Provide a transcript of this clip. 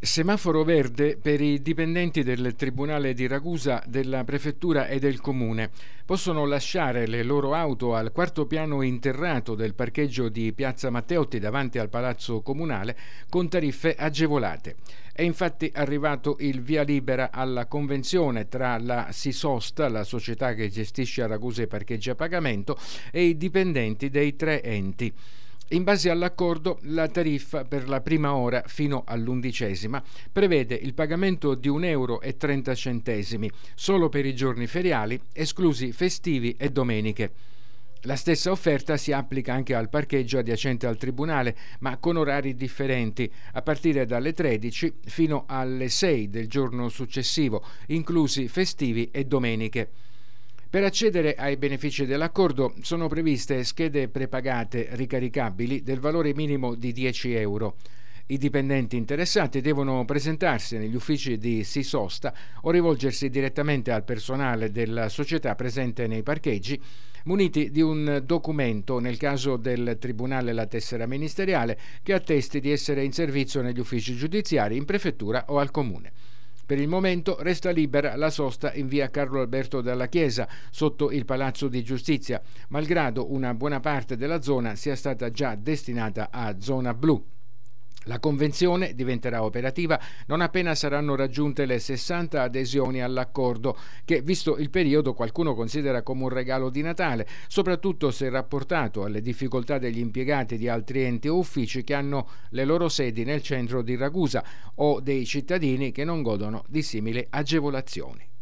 Semaforo verde per i dipendenti del Tribunale di Ragusa, della Prefettura e del Comune. Possono lasciare le loro auto al quarto piano interrato del parcheggio di Piazza Matteotti davanti al Palazzo Comunale con tariffe agevolate. È infatti arrivato il via libera alla convenzione tra la Sisosta, la società che gestisce a Ragusa i parcheggi a pagamento, e i dipendenti dei tre enti. In base all'accordo, la tariffa per la prima ora fino all'undicesima prevede il pagamento di 1,30 euro solo per i giorni feriali, esclusi festivi e domeniche. La stessa offerta si applica anche al parcheggio adiacente al Tribunale, ma con orari differenti, a partire dalle 13 fino alle 6 del giorno successivo, inclusi festivi e domeniche. Per accedere ai benefici dell'accordo sono previste schede prepagate ricaricabili del valore minimo di 10 euro. I dipendenti interessati devono presentarsi negli uffici di Sisosta o rivolgersi direttamente al personale della società presente nei parcheggi, muniti di un documento, nel caso del Tribunale la tessera ministeriale, che attesti di essere in servizio negli uffici giudiziari, in prefettura o al comune. Per il momento resta libera la sosta in via Carlo Alberto dalla Chiesa, sotto il Palazzo di Giustizia, malgrado una buona parte della zona sia stata già destinata a zona blu. La convenzione diventerà operativa non appena saranno raggiunte le 60 adesioni all'accordo, che visto il periodo qualcuno considera come un regalo di Natale, soprattutto se rapportato alle difficoltà degli impiegati di altri enti o uffici che hanno le loro sedi nel centro di Ragusa o dei cittadini che non godono di simili agevolazioni.